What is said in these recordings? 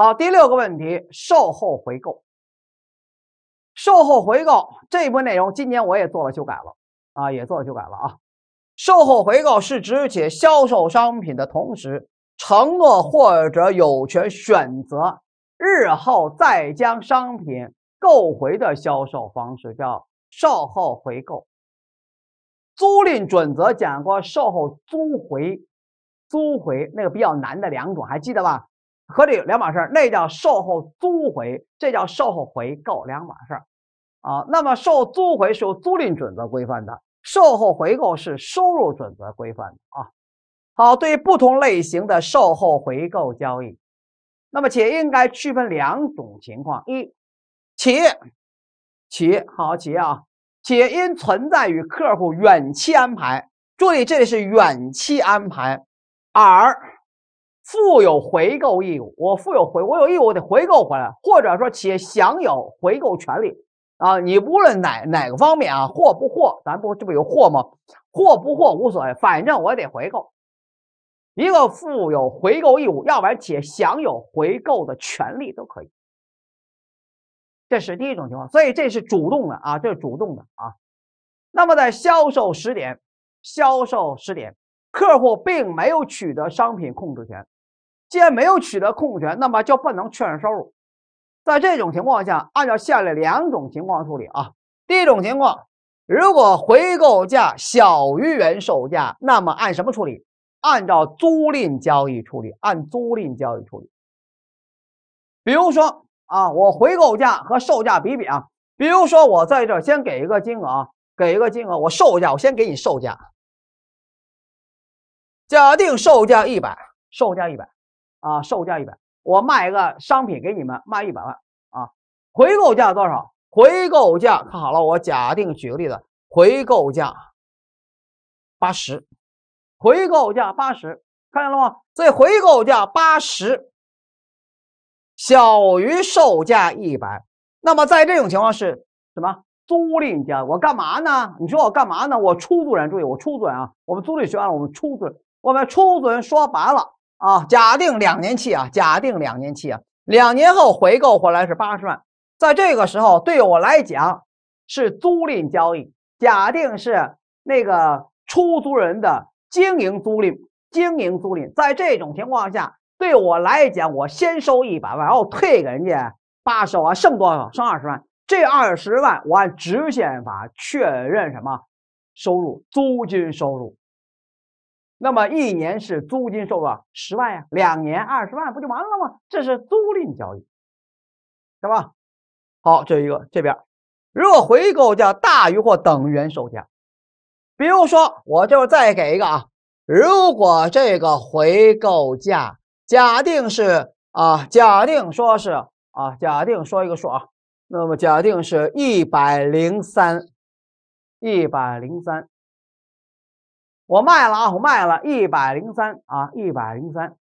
好，第六个问题，售后回购。售后回购这一分内容，今年我也做了修改了啊，也做了修改了啊。售后回购是指在销售商品的同时，承诺或者有权选择日后再将商品购回的销售方式，叫售后回购。租赁准则讲过售后租回，租回那个比较难的两种，还记得吧？和这两码事儿，那叫售后租回，这叫售后回购，两码事儿啊。那么，售后租回是由租赁准则规范的，售后回购是收入准则规范的啊。好，对不同类型的售后回购交易，那么且应该区分两种情况：一，企业，企业好，企业啊，企业因存在与客户远期安排，注意这里是远期安排，而。负有回购义务，我负有回，我有义务，我得回购回来，或者说企业享有回购权利啊。你无论哪哪个方面啊，货不货，咱不这不有货吗？货不货无所谓，反正我得回购。一个负有回购义务，要不然企业享有回购的权利都可以。这是第一种情况，所以这是主动的啊，这是主动的啊。那么在销售时点，销售时点，客户并没有取得商品控制权。既然没有取得控制权，那么就不能确认收入。在这种情况下，按照下列两种情况处理啊。第一种情况，如果回购价小于原售价，那么按什么处理？按照租赁交易处理，按租赁交易处理。比如说啊，我回购价和售价比比啊。比如说，我在这先给一个金额，给一个金额，我售价，我先给你售价。假定售价一百，售价一百。啊，售价一百，我卖一个商品给你们，卖一百万啊。回购价多少？回购价看好了，我假定举个例子，回购价八十，回购价八十，看见了吗？所以回购价八十小于售价一百，那么在这种情况是什么？租赁价我干嘛呢？你说我干嘛呢？我出租人注意，我出租人啊，我们租赁学完了，我们出租，我们出租人说白了。啊，假定两年期啊，假定两年期啊，两年后回购回来是八十万，在这个时候对我来讲是租赁交易。假定是那个出租人的经营租赁，经营租赁，在这种情况下对我来讲，我先收一百万，然后退给人家八十万，剩多少？剩二十万。这二十万我按直线法确认什么收入？租金收入。那么一年是租金收入十万呀，两年二十万不就完了吗？这是租赁交易，对吧？好，这一个这边，如果回购价大于或等于原售价，比如说我就再给一个啊，如果这个回购价假定是啊，假定说是啊，假定说一个数啊，那么假定是一百零三，一百零三。我卖了啊，我卖了一百零三啊，一百零三。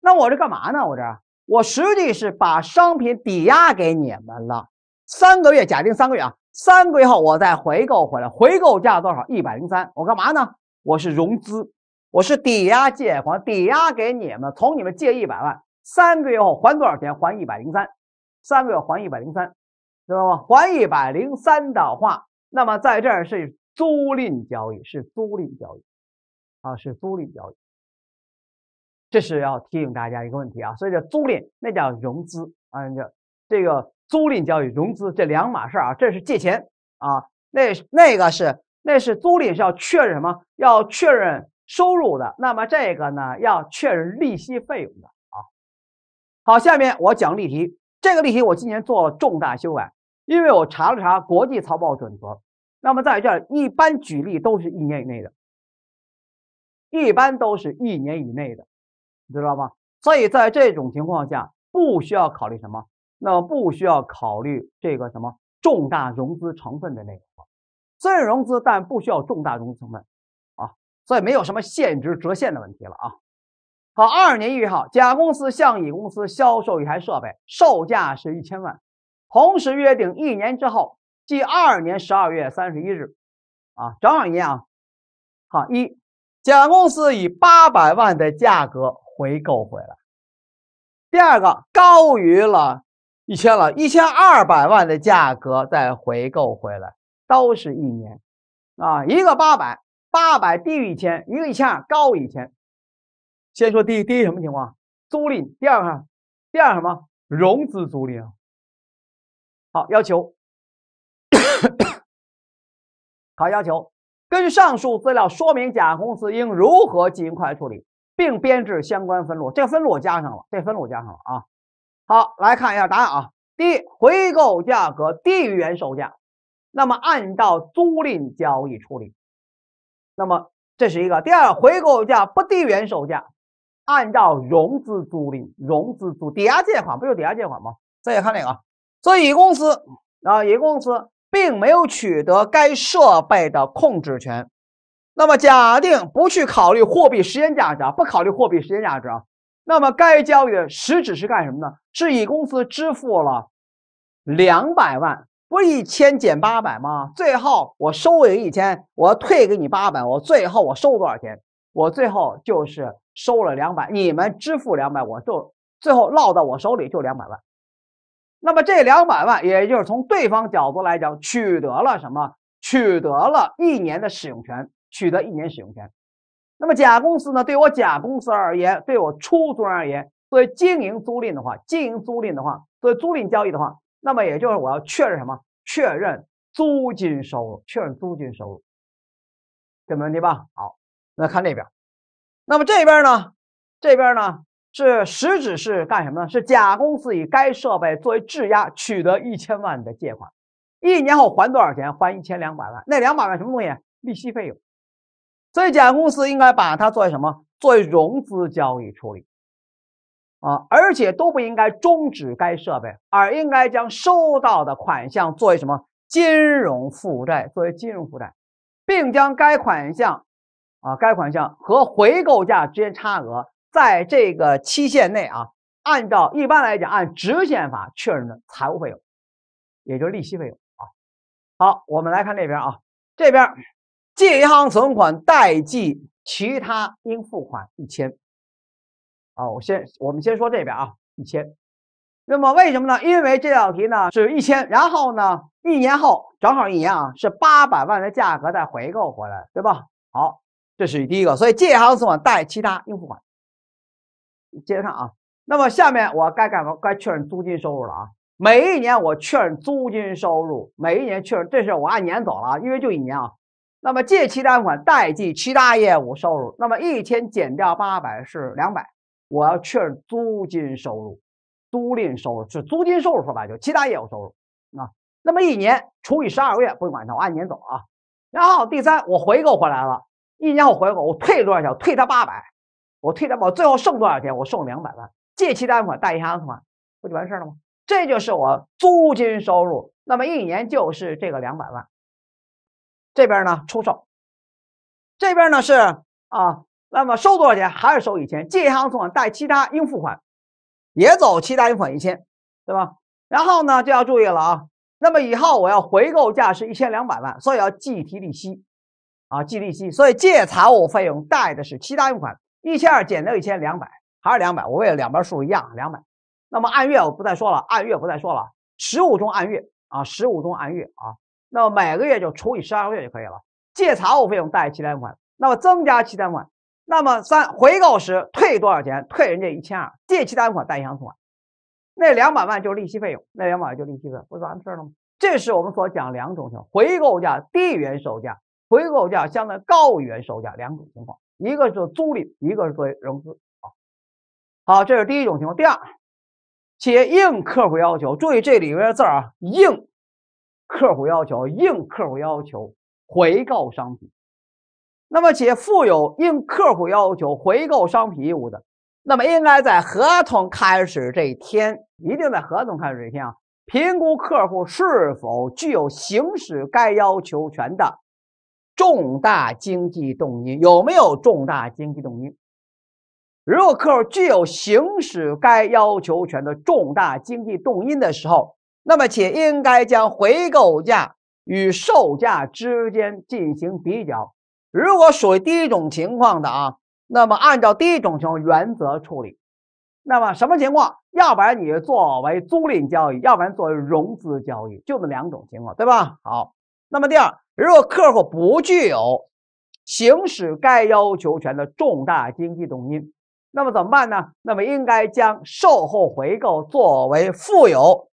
那我这干嘛呢？我这我实际是把商品抵押给你们了。三个月，假定三个月啊，三个月后我再回购回来，回购价多少？一百零三。我干嘛呢？我是融资，我是抵押借款，抵押给你们，从你们借一百万。三个月后还多少钱？还一百零三。三个月还一百零三，知道吗？还一百零三的话，那么在这是租赁交易，是租赁交易。啊，是租赁交易，这是要提醒大家一个问题啊。所以叫租赁，那叫融资啊。这这个租赁交易、融资这两码事啊，这是借钱啊。那那个是，那是租赁是要确认什么？要确认收入的。那么这个呢，要确认利息费用的啊。好，下面我讲例题。这个例题我今年做了重大修改，因为我查了查国际财报准则。那么在这儿，一般举例都是一年以内的。一般都是一年以内的，你知道吗？所以在这种情况下，不需要考虑什么，那不需要考虑这个什么重大融资成分的内容。自然融资，但不需要重大融资成分啊，所以没有什么现值折现的问题了啊。好，二年一号，甲公司向乙公司销售一台设备，售价是一千万，同时约定一年之后，即二年十二月三十一日，啊，正好一年啊，好一。甲公司以八百万的价格回购回来。第二个高于了，一千了，一千二百万的价格再回购回来，都是一年啊，一个八百，八百低于一千，一个一千二高一千。先说第一，第一什么情况？租赁。第二个，第二什么？融资租赁好要求。根据上述资料说明，甲公司应如何进行会计处理，并编制相关分录。这个分录我加上了，这分录我加上了啊。好，来看一下答案啊。第一，回购价格低于原售价，那么按照租赁交易处理。那么这是一个。第二，回购价不低于原售价，按照融资租赁、融资租赁、抵押借款，不就抵押借款吗？再看这个。所以乙公司啊，乙公司。并没有取得该设备的控制权，那么假定不去考虑货币时间价值啊，不考虑货币时间价值啊，那么该交易的实质是干什么呢？是乙公司支付了两百万，不是一千减八百吗？最后我收了一千，我退给你八百，我最后我收多少钱？我最后就是收了两百，你们支付两百，我就最后落到我手里就两百万。那么这两百万，也就是从对方角度来讲，取得了什么？取得了一年的使用权，取得一年使用权。那么甲公司呢？对我甲公司而言，对我出租人而言，作为经营租赁的话，经营租赁的话，作为租赁交易的话，那么也就是我要确认什么？确认租金收入，确认租金收入，这没问题吧？好，那看那边。那么这边呢？这边呢？是实质是干什么呢？是甲公司以该设备作为质押取得一千万的借款，一年后还多少钱？还一千两百万。那两百万什么东西？利息费用。所以，甲公司应该把它作为什么？作为融资交易处理，啊，而且都不应该终止该设备，而应该将收到的款项作为什么？金融负债，作为金融负债，并将该款项，啊，该款项和回购价之间差额。在这个期限内啊，按照一般来讲，按直线法确认的财务费用，也就是利息费用啊。好，我们来看这边啊，这边借银行存款，贷记其他应付款一千啊。我先我们先说这边啊，一千。那么为什么呢？因为这道题呢是一千，然后呢一年后正好一年啊，是八百万的价格再回购回来，对吧？好，这是第一个，所以借银行存款，贷其他应付款。接着看啊，那么下面我该干嘛？该确认租金收入了啊！每一年我确认租金收入，每一年确认，这是我按年走啊，因为就一年啊。那么借其他款，贷记其他业务收入。那么一天减掉八百是两百，我要确认租金收入，租赁收入是租金收入，说白就其他业务收入啊。那么一年除以十二个月，不用管它，我按年走啊。然后第三，我回购回来了，一年我回购，我退多少钱？退他八百。我退担保，最后剩多少钱？我剩两百万，借其他款，贷银行存款，不就完事儿了吗？这就是我租金收入，那么一年就是这个两百万。这边呢出售，这边呢是啊，那么收多少钱？还是收一千，借银行存款，贷其他应付款，也走其他应付款一千，对吧？然后呢就要注意了啊，那么以后我要回购价是一千两百万，所以要计提利息啊，计利息，所以借财务费用，贷的是其他应付款。一千二减掉一千两百还是两百，我为了两边数一样两百。那么按月我不再说了，按月不再说了，十五中按月啊，十五中按月啊。那么每个月就除以十二个月就可以了。借财务费用，贷其他款。那么增加其他款。那么三回购时退多少钱？退人家一千二，借其他款，贷银行存款。那两百万就是利息费用，那两百万就利息费，不完事了吗？这是我们所讲两种情况：回购价低于原售价，回购价相对高于原售价两种情况。一个是租赁，一个是作为融资啊。好，这是第一种情况。第二，企业应客户要求，注意这里边的字儿啊，应客户要求，应客户要求回购商品。那么，且负有应客户要求回购商品义务的，那么应该在合同开始这一天，一定在合同开始这一天啊，评估客户是否具有行使该要求权的。重大经济动因有没有重大经济动因？如果客户具有行使该要求权的重大经济动因的时候，那么且应该将回购价与售价之间进行比较。如果属于第一种情况的啊，那么按照第一种情况原则处理。那么什么情况？要不然你作为租赁交易，要不然作为融资交易，就这么两种情况，对吧？好，那么第二。如果客户不具有行使该要求权的重大经济动因，那么怎么办呢？那么应该将售后回购作为附有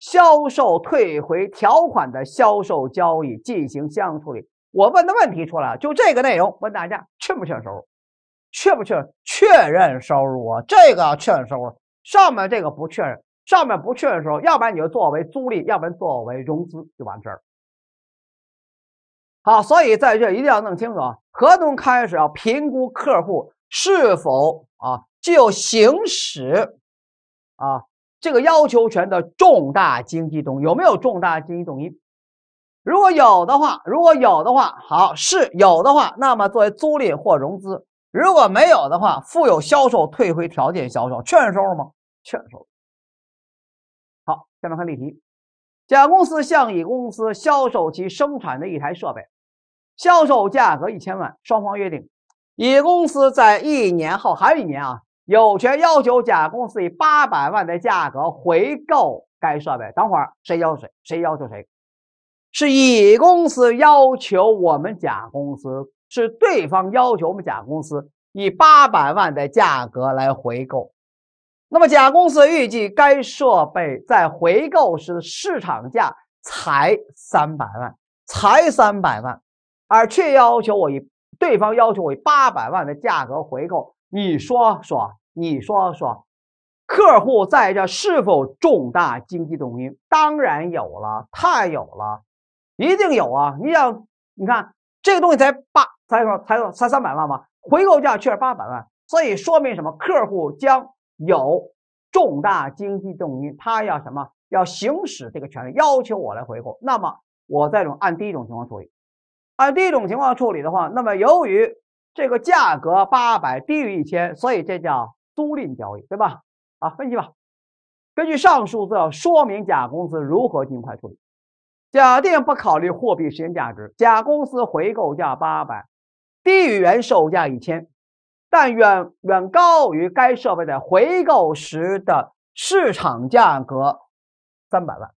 销售退回条款的销售交易进行相应处理。我问的问题出来了，就这个内容，问大家确不确认收入？确不确确认收入啊？这个确认收入，上面这个不确认，上面不确认收入，要不然你就作为租赁，要不然作为融资就完事儿。好，所以在这一定要弄清楚啊，合同开始要评估客户是否啊具有行使啊这个要求权的重大经济动因，有没有重大经济动因？如果有的话，如果有的话，好是有的话，那么作为租赁或融资；如果没有的话，附有销售退回条件销售，劝收吗？劝收。好，下面看例题：甲公司向乙公司销售其生产的一台设备。销售价格一千万，双方约定，乙公司在一年后，还有一年啊，有权要求甲公司以八百万的价格回购该设备。等会儿谁要求谁，谁要求谁，是乙公司要求我们甲公司，是对方要求我们甲公司以八百万的价格来回购。那么，甲公司预计该设备在回购时市场价才三百万，才三百万。而却要求我以对方要求我以八百万的价格回购，你说说，你说说，客户在这是否重大经济动因？当然有了，他有了，一定有啊！你想，你看这个东西才八，才说才说才三百万吧，回购价却是八百万，所以说明什么？客户将有重大经济动因，他要什么？要行使这个权利，要求我来回购。那么我这种按第一种情况处理。按第一种情况处理的话，那么由于这个价格八百低于一千，所以这叫租赁交易，对吧？啊，分析吧。根据上述资料，说明，甲公司如何尽快处理？假定不考虑货币时间价值，甲公司回购价八百低于原售价一千，但远远高于该设备在回购时的市场价格三百万，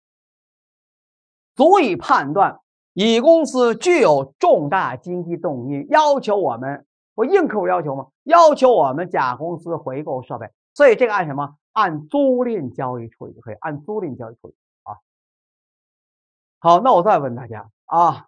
足以判断。乙公司具有重大经济动因，要求我们，不硬扣要求吗？要求我们甲公司回购设备，所以这个按什么？按租赁交易处理就可以，按租赁交易处理啊。好，那我再问大家啊，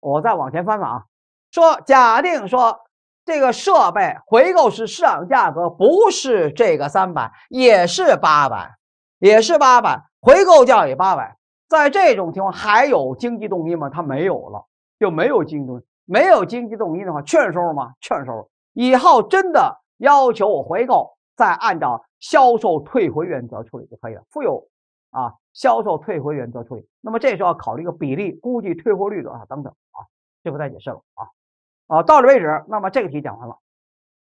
我再往前翻翻啊，说假定说这个设备回购是市场价格，不是这个三百，也是八百，也是八百，回购价也八百。在这种情况还有经济动因吗？它没有了，就没有经济动没有经济动因的话，劝收吗？劝收。以后真的要求我回购，再按照销售退回原则处理就可以了。负有啊，销售退回原则处理。那么这时候要考虑一个比例估计退货率多少等等啊，这不再解释了啊啊，到这为止。那么这个题讲完了，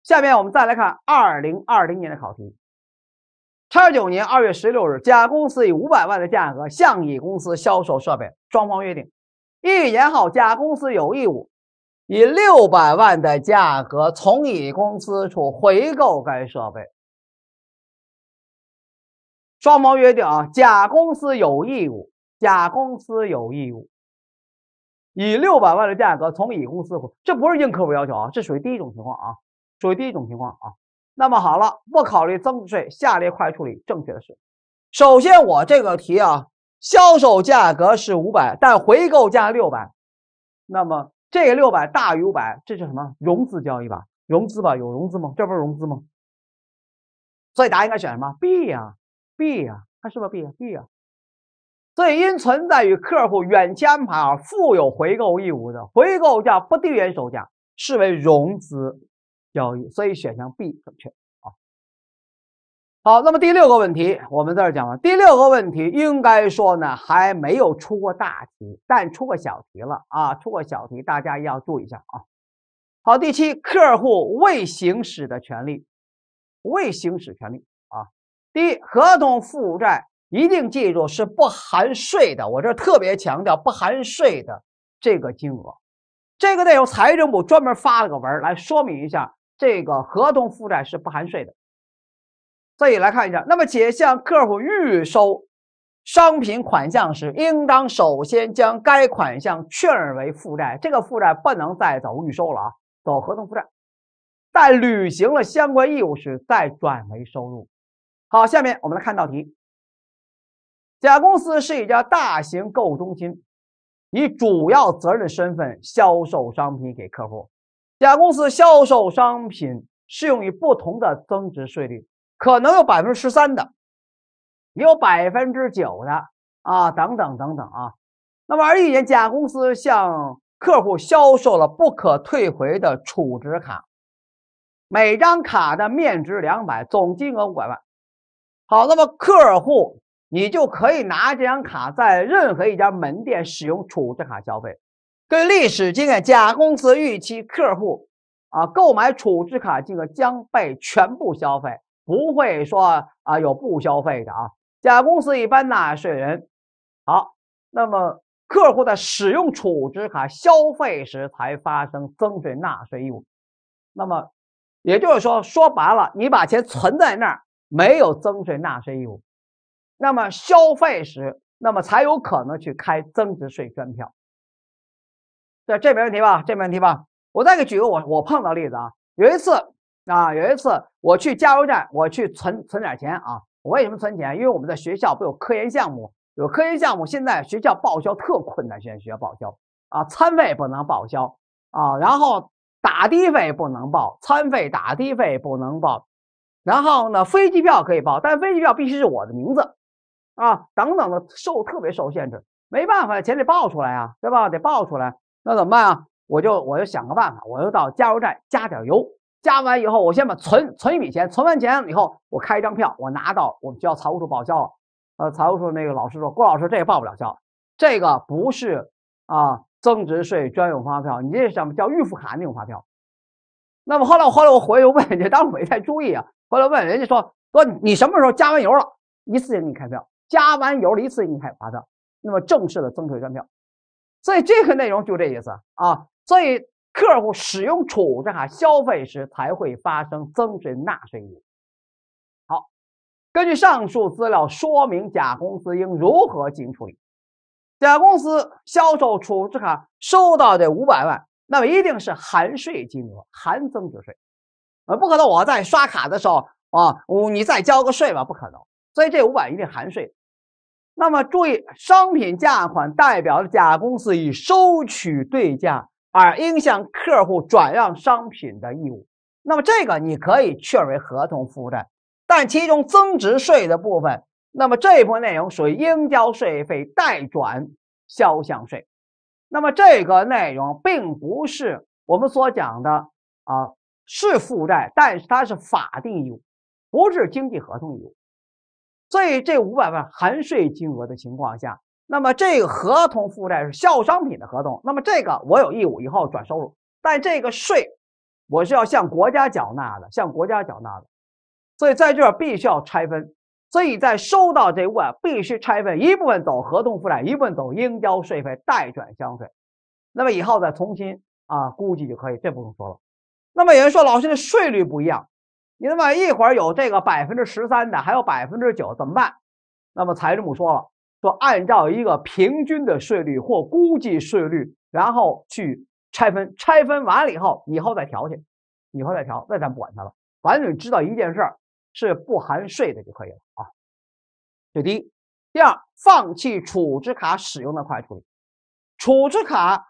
下面我们再来看二零二零年的考题。二九年二月十六日，甲公司以五百万的价格向乙公司销售设备，双方约定一年后，甲公司有义务以六百万的价格从乙公司处回购该设备。双方约定啊，甲公司有义务，甲公司有义务以六百万的价格从乙公司处，这不是应客户要求啊，这属于第一种情况啊，属于第一种情况啊。那么好了，不考虑增值税，下列会计处理正确的是？首先，我这个题啊，销售价格是五百，但回购价六百，那么这个六百大于五百，这叫什么？融资交易吧，融资吧？有融资吗？这不是融资吗？所以答案应该选什么？B 呀，B 呀，它是不是 B 呀，B 呀？所以因存在与客户远期安排而负有回购义务的回购价不低于原售价，视为融资。交易，所以选项 B 正确啊。好，那么第六个问题我们在这讲完，第六个问题应该说呢还没有出过大题，但出过小题了啊，出过小题大家要注意一下啊。好，第七，客户未行使的权利，未行使权利啊。第一，合同负债一定记住是不含税的，我这特别强调不含税的这个金额，这个内容财政部专门发了个文来说明一下。这个合同负债是不含税的，所以来看一下。那么，企业向客户预收商品款项时，应当首先将该款项确认为负债，这个负债不能再走预收了啊，走合同负债，在履行了相关义务时再转为收入。好，下面我们来看道题。甲公司是一家大型购物中心，以主要责任身份销售商品给客户。甲公司销售商品适用于不同的增值税率，可能有百分之十三的，也有百分之九的啊，等等等等啊。那么，二一年，甲公司向客户销售了不可退回的储值卡，每张卡的面值两百，总金额五百万。好，那么客户你就可以拿这张卡在任何一家门店使用储值卡消费。根据历史经验，甲公司预期客户啊购买储值卡金额将被全部消费，不会说啊有不消费的啊。甲公司一般纳税人，好，那么客户在使用储值卡消费时才发生增值税纳税义务。那么也就是说，说白了，你把钱存在那儿没有增值税纳税义务，那么消费时，那么才有可能去开增值税专票。对，这没问题吧？这没问题吧？我再给举个我我碰到例子啊。有一次啊，有一次我去加油站，我去存存点钱啊。我为什么存钱？因为我们在学校不有科研项目，有科研项目。现在学校报销特困难，现在学校报销啊，餐费不能报销啊，然后打的费不能报，餐费打的费不能报。然后呢，飞机票可以报，但飞机票必须是我的名字啊，等等的受特别受限制，没办法，钱得报出来啊，对吧？得报出来。那怎么办啊？我就我就想个办法，我就到加油站加点油，加完以后，我先把存存一笔钱，存完钱以后，我开一张票，我拿到我们交财务处报销。呃，财务处那个老师说，郭老师这报不了销，这个不是啊增值税专用发票，你这是什么叫预付卡那种发票？那么后来我后来我回来又问家，当时没太注意啊，后来问人家说哥你什么时候加完油了，一次性给你开票，加完油了一次性给你开发票，那么正式的增值税专票。所以这个内容就这意思啊！所以客户使用储值卡消费时才会发生增值税纳税义务。好，根据上述资料说明，甲公司应如何进行处理？甲公司销售储值卡收到这五百万，那么一定是含税金额，含增值税。呃，不可能我在刷卡的时候啊，你再交个税吧？不可能，所以这五百万定含税。那么注意，商品价款代表的甲公司已收取对价而应向客户转让商品的义务。那么这个你可以确认为合同负债，但其中增值税的部分，那么这部分内容属于应交税费代转销项税。那么这个内容并不是我们所讲的啊，是负债，但是它是法定义务，不是经济合同义务。所以这五百万含税金额的情况下，那么这个合同负债是销商品的合同，那么这个我有义务以后转收入，但这个税我是要向国家缴纳的，向国家缴纳的，所以在这儿必须要拆分。所以在收到这五百万必须拆分，一部分走合同负债，一部分走应交税费代转消税。那么以后再重新啊估计就可以，这不用说了。那么有人说，老师的税率不一样。那么一会儿有这个百分之十三的，还有百分之九，怎么办？那么财政部说了，说按照一个平均的税率或估计税率，然后去拆分，拆分完了以后，以后再调去，以后再调。那咱不管它了，反正你知道一件事儿是不含税的就可以了啊。这第一，第二，放弃储值卡使用的会计处理，储值卡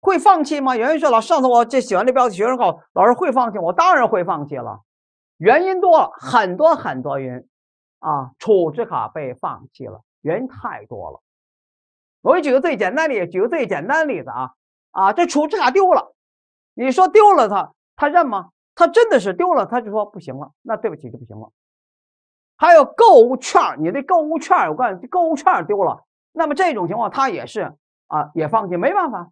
会放弃吗？有人说老，师，上次我这写完这标题，学生告诉我，老师会放弃，我当然会放弃了。原因多了很多很多原因啊，储值卡被放弃了，原因太多了。我举个最简单的，举个最简单的例子啊啊，这储值卡丢了，你说丢了他他认吗？他真的是丢了，他就说不行了，那对不起就不行了。还有购物券，你的购物券我告诉你，购物券丢了，那么这种情况他也是啊，也放弃，没办法。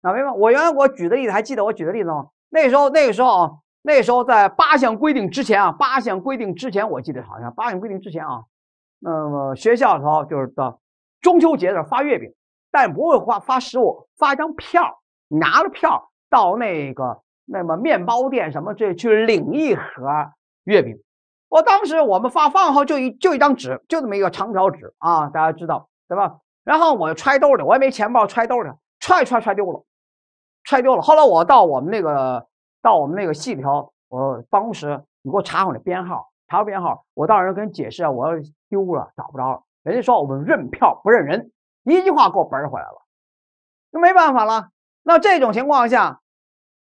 啊，没办法。我原来我举的例子还记得我举的例子吗？那时候那个时候啊。那时候在八项规定之前啊，八项规定之前，我记得好像八项规定之前啊，那么学校时候就是到中秋节的时候发月饼，但不会发发食物，发一张票，拿了票到那个那么面包店什么这去领一盒月饼。我当时我们发放后就一就一张纸，就这么一个长条纸啊，大家知道对吧？然后我揣兜里，我也没钱包，揣兜里揣揣揣丢了，揣丢了。后来我到我们那个。到我们那个系里头，我当时你给我查我的编号，查我编号，我到时跟解释啊，我要丢了找不着，了。人家说我们认票不认人，一句话给我嘣回来了，那没办法了。那这种情况下，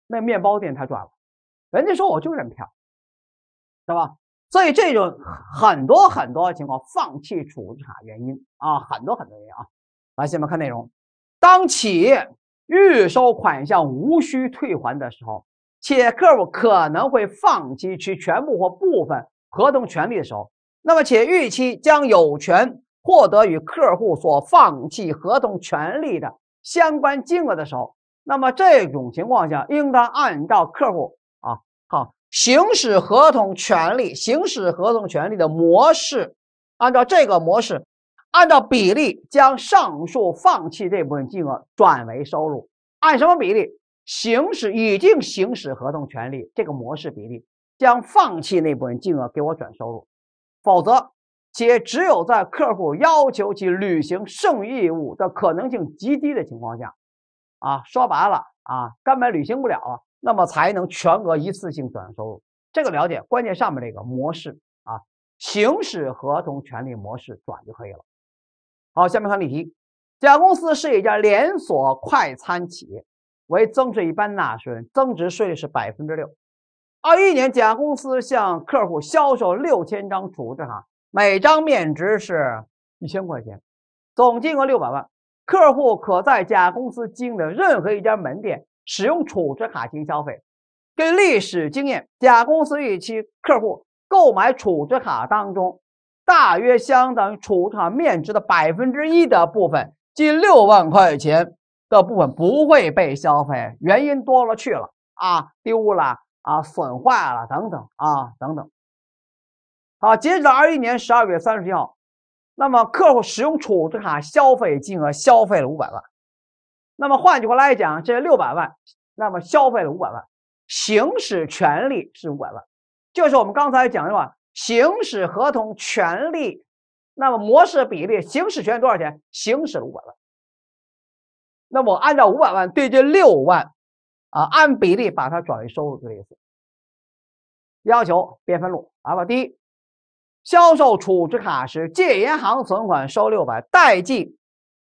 那面包店他赚了，人家说我就认票，是吧？所以这种很多很多情况，放弃处置啥原因啊？很多很多原因啊。来，下面看内容，当企业预收款项无需退还的时候。且客户可能会放弃其全部或部分合同权利的时候，那么且预期将有权获得与客户所放弃合同权利的相关金额的时候，那么这种情况下，应当按照客户啊好行使合同权利，行使合同权利的模式，按照这个模式，按照比例将上述放弃这部分金额转为收入，按什么比例？行使已经行使合同权利这个模式比例，将放弃那部分金额给我转收入，否则，且只有在客户要求其履行剩余义务的可能性极低的情况下，啊，说白了啊，根本履行不了啊，那么才能全额一次性转收入。这个了解，关键上面这个模式啊，行使合同权利模式转就可以了。好，下面看例题。甲公司是一家连锁快餐企业。为增值税一般纳税人，增值税是百分之六。二一年，甲公司向客户销售六千张储值卡，每张面值是一千块钱，总金额六百万。客户可在甲公司经营的任何一家门店使用储值卡进行消费。根据历史经验，甲公司预期客户购买储值卡当中，大约相当于储值卡面值的百分之一的部分，近六万块钱。的部分不会被消费，原因多了去了啊，丢了啊，损坏了等等啊等等。好，截止到二一年十二月三十一号，那么客户使用储值卡消费金额消费了五百万，那么换句话来讲，这六百万那么消费了五百万，行使权利是五百万，就是我们刚才讲的话，行使合同权利，那么模式比例，行使权多少钱？行使了五百万。那我按照五百万对这六万，啊，按比例把它转为收入，对意思。要求编分录啊吧。第一，销售储值卡时借银行存款收六百，代记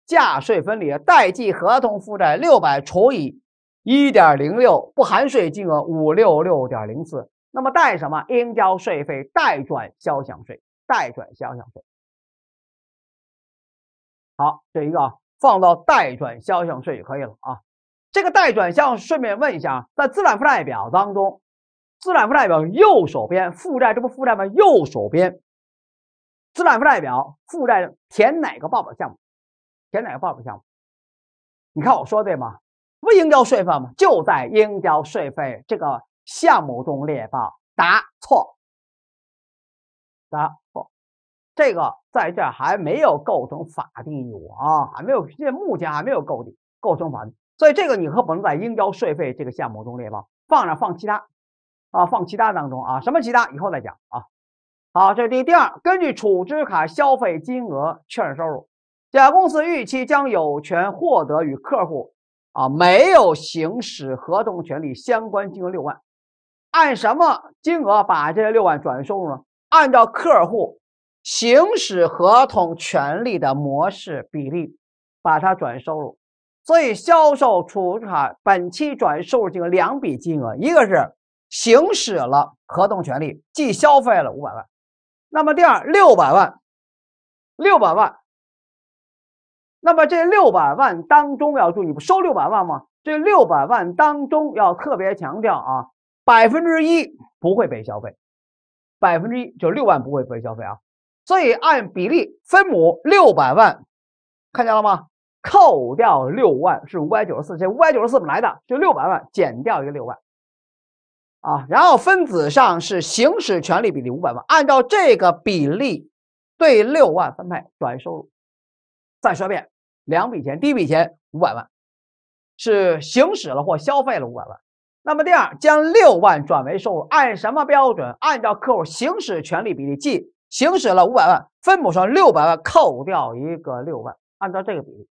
价税分离，代记合同负债六百除以一点零六，不含税金额五六六点零四。那么代什么？应交税费代转销项税，代转销项税。好，这一个。放到代转销项税就可以了啊。这个代转销顺便问一下在资产负债表当中，资产负债表右手边负债这不负债吗？右手边资产负债表负债填哪个报表项目？填哪个报表项目？你看我说对吗？不应交税费吗？就在应交税费这个项目中列报。答错。答。这个在这还没有构成法定义务啊，还没有现目前还没有构定构成法，所以这个你可不能在应交税费这个项目中列报，放着放其他啊，放其他当中啊，什么其他以后再讲啊。好，这是第第二，根据储值卡消费金额确认收入，甲公司预期将有权获得与客户啊没有行使合同权利相关金额六万，按什么金额把这六万转入收入呢？按照客户。行使合同权利的模式比例，把它转收入，所以销售、储卡本期转收入金额两笔金额，一个是行使了合同权利，既消费了五百万，那么第二六百万，六百万，那么这六百万当中要注意，不收六百万吗？这六百万当中要特别强调啊，百分之一不会被消费，百分之一就六万不会被消费啊。所以按比例，分母六百万，看见了吗？扣掉六万是五百九十四。这五百九十四怎么来的？就六百万减掉一个六万，啊，然后分子上是行使权利比例五百万。按照这个比例对六万分配转移收入。再说一遍，两笔钱，第一笔钱五百万，是行使了或消费了五百万。那么第二，将六万转为收入，按什么标准？按照客户行使权利比例计。行使了五百万，分母上六百万，扣掉一个六万，按照这个比例，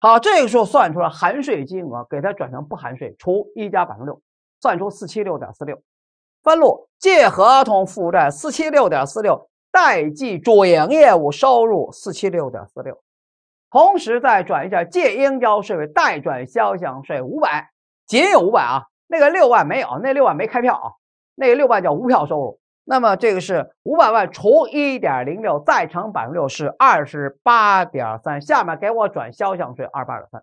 好，这个时候算出来含税金额，给它转成不含税，除一加百分之六，算出四七六点四六，分录借合同负债四七六点四六，代记主营业务收入四七六点四六，同时再转一下借应交税费代转销项税五百，仅有五百啊，那个六万没有，那六万没开票啊，那个六万叫无票收入。那么这个是五百万除一点零六再乘百分之六是二十八点三，下面给我转销项税二八点三，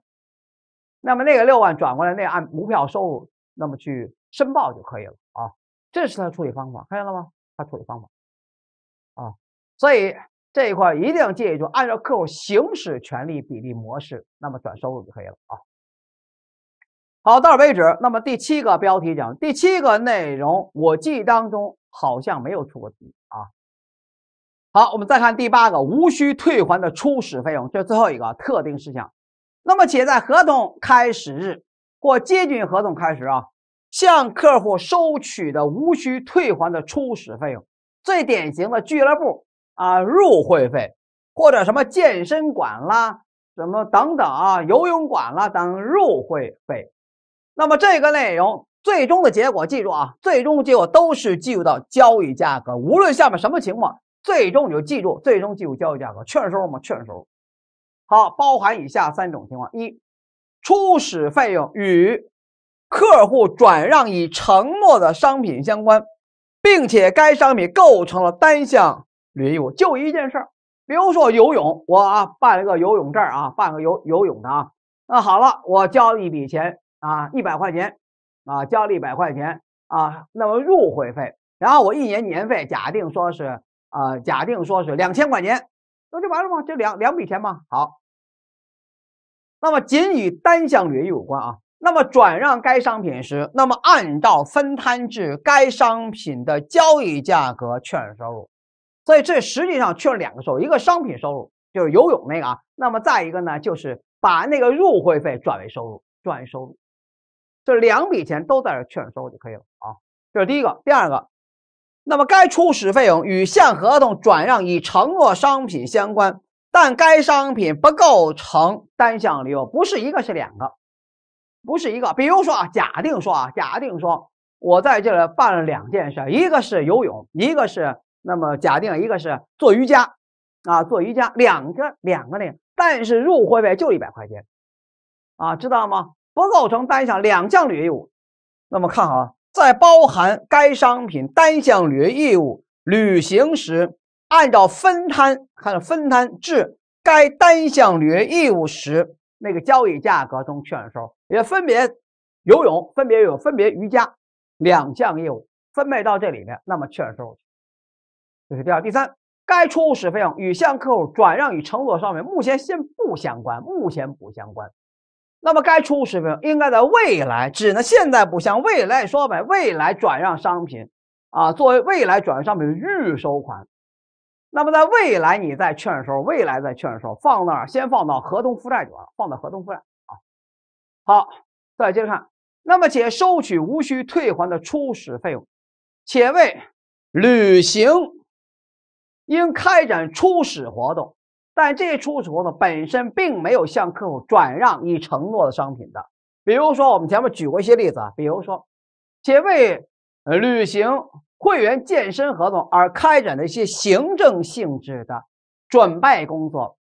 那么那个六万转过来，那按无票收入那么去申报就可以了啊。这是他处理方法，看见了吗？他处理方法啊，所以这一块一定要记住，按照客户行使权利比例模式，那么转收入就可以了啊。好，到此为止。那么第七个标题讲第七个内容，我记忆当中。好像没有出过题啊。好，我们再看第八个，无需退还的初始费用，这最后一个特定事项。那么，且在合同开始日或接近合同开始啊，向客户收取的无需退还的初始费用，最典型的俱乐部啊入会费，或者什么健身馆啦，什么等等啊游泳馆啦等入会费。那么这个内容。最终的结果，记住啊！最终结果都是记录到交易价格，无论下面什么情况，最终你就记住，最终记录交易价格，认收嘛，认收。好，包含以下三种情况：一、初始费用与客户转让已承诺的商品相关，并且该商品构成了单项履约义务。就一件事儿，比如说游泳，我啊办了个游泳证啊，办个游游泳的啊。那好了，我交一笔钱啊，一百块钱。啊，交了一百块钱啊，那么入会费，然后我一年年费，假定说是啊，假定说是两千块钱，那就完了吗？就两两笔钱吗？好，那么仅与单项履约有关啊。那么转让该商品时，那么按照分摊至该商品的交易价格确认收入，所以这实际上确认两个收入，一个商品收入就是游泳那个啊，那么再一个呢，就是把那个入会费转为收入，转为收入。这两笔钱都在这劝收就可以了啊，这是第一个。第二个，那么该初始费用与现合同转让已承诺商品相关，但该商品不构成单项理由，不是一个是两个，不是一个。比如说啊，假定说啊，假定说我在这里办了两件事，一个是游泳，一个是那么假定一个是做瑜伽，啊做瑜伽两个两个呢，但是入会费就一百块钱，啊知道吗？不构成单项两项履约义务，那么看好啊，在包含该商品单项履约义务履行时，按照分摊，看分摊至该单项履约义务时那个交易价格中确认收入，也分别游泳，分别游泳，分别瑜伽两项业务分配到这里面，那么确认收入。这是第二、第三，该初始费用与向客户转让与承诺商品目前先不相关，目前不相关。那么该初始费用应该在未来，只能现在不向未来说呗，未来转让商品，啊，作为未来转让商品预收款。那么在未来你在劝候，未来在劝候，放那儿先放到合同负债转，放到合同负债啊。好，再接着看，那么且收取无需退还的初始费用，且为履行应开展初始活动。但这些初始合同本身并没有向客户转让已承诺的商品的，比如说我们前面举过一些例子啊，比如说，且为履行会员健身合同而开展的一些行政性质的准备工作，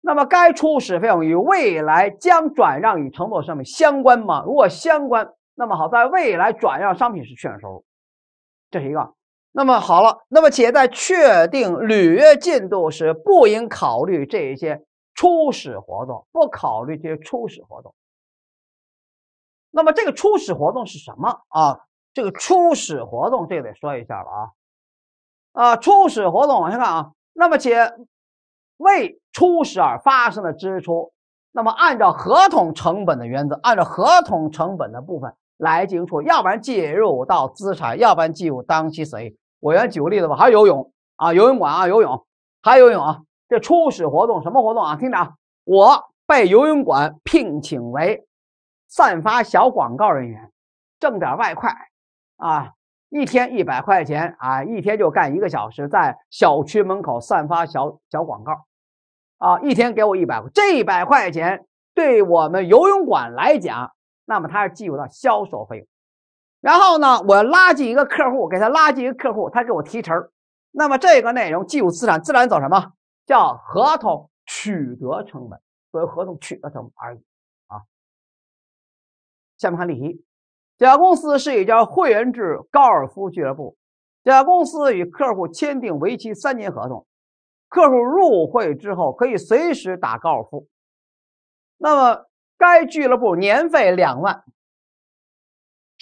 那么该初始费用与未来将转让与承诺商品相关吗？如果相关，那么好，在未来转让商品是确认收入，这是一个。那么好了，那么企业在确定履约进度时，不应考虑这一些初始活动，不考虑这些初始活动。那么这个初始活动是什么啊？这个初始活动这得说一下了啊。啊，初始活动往下看啊。那么且为初始而发生的支出，那么按照合同成本的原则，按照合同成本的部分来进行处理，要不然计入到资产，要不然计入当期损益。我原举个例子吧，还是游泳啊，游泳馆啊，游泳还游泳啊。这初始活动什么活动啊？听着啊，我被游泳馆聘请为散发小广告人员，挣点外快啊，一天一百块钱啊，一天就干一个小时，在小区门口散发小小广告，啊，一天给我一百块。这一百块钱对我们游泳馆来讲，那么它是计入到销售费用。然后呢，我拉进一个客户，给他拉进一个客户，他给我提成。那么这个内容既有资产，自然走什么叫合同取得成本，作为合同取得成本而已啊。下面看例题：甲公司是一家会员制高尔夫俱乐部。甲公司与客户签订为期三年合同，客户入会之后可以随时打高尔夫。那么该俱乐部年费两万。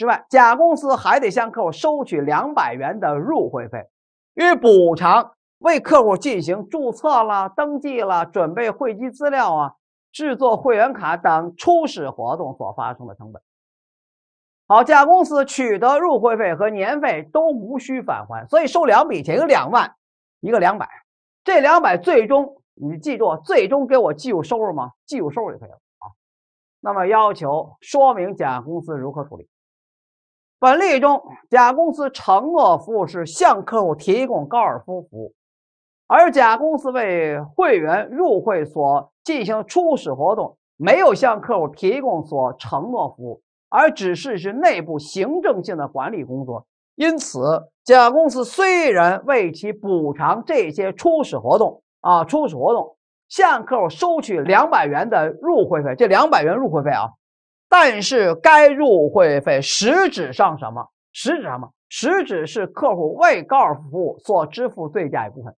之外，甲公司还得向客户收取两百元的入会费，用于补偿为客户进行注册啦、登记啦、准备会籍资料啊、制作会员卡等初始活动所发生的成本。好，甲公司取得入会费和年费都无需返还，所以收两笔钱，一个两万，一个两百。这两百最终你记住，最终给我计入收入吗？计入收入就可以了啊。那么要求说明甲公司如何处理。本例中，甲公司承诺服务是向客户提供高尔夫服务，而甲公司为会员入会所进行初始活动，没有向客户提供所承诺服务，而只是是内部行政性的管理工作。因此，甲公司虽然为其补偿这些初始活动啊，初始活动向客户收取两百元的入会费，这两百元入会费啊。但是该入会费实质上什么？实质上什么？实质是客户为高尔夫服务所支付最价一部分，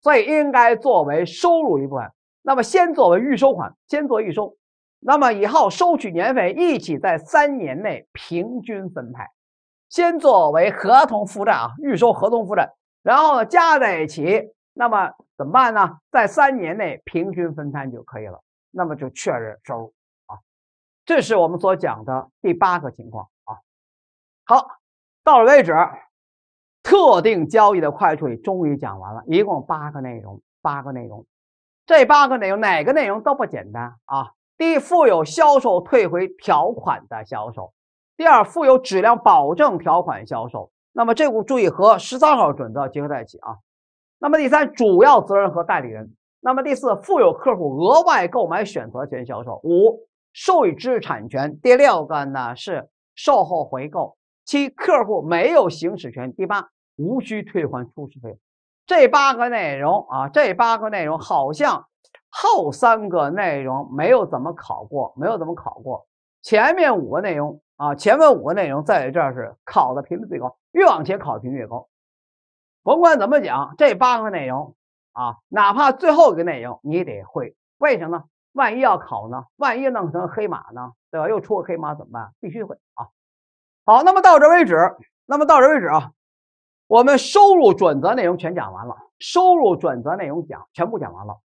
所以应该作为收入一部分。那么先作为预收款，先做预收，那么以后收取年费一起在三年内平均分派，先作为合同负债啊，预收合同负债，然后加在一起，那么怎么办呢？在三年内平均分摊就可以了，那么就确认收入。这是我们所讲的第八个情况啊。好，到此为止，特定交易的快处理终于讲完了，一共八个内容，八个内容。这八个内容哪个内容都不简单啊！第一，负有销售退回条款的销售；第二，负有质量保证条款销售。那么这我注意和十三号准则结合在一起啊。那么第三，主要责任和代理人；那么第四，负有客户额外购买选择权销售；五。授予知识产权。第六个呢是售后回购，七客户没有行使权。第八，无需退还初始费用。这八个内容啊，这八个内容好像后三个内容没有怎么考过，没有怎么考过。前面五个内容啊，前面五个内容在这是考的频率最高，越往前考频率越高。甭管怎么讲，这八个内容啊，哪怕最后一个内容你得会，为什么呢？万一要考呢？万一弄成黑马呢？对吧？又出个黑马怎么办？必须会啊！好，那么到这为止，那么到这为止啊，我们收入准则内容全讲完了。收入准则内容讲全部讲完了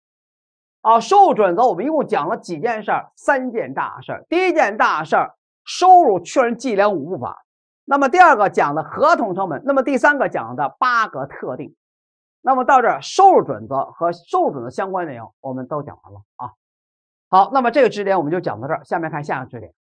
啊！收入准则我们一共讲了几件事儿？三件大事儿。第一件大事儿，收入确认计量五步法。那么第二个讲的合同成本。那么第三个讲的八个特定。那么到这儿，收入准则和收入准则相关内容我们都讲完了啊！好，那么这个知识点我们就讲到这儿。下面看下一个知识点。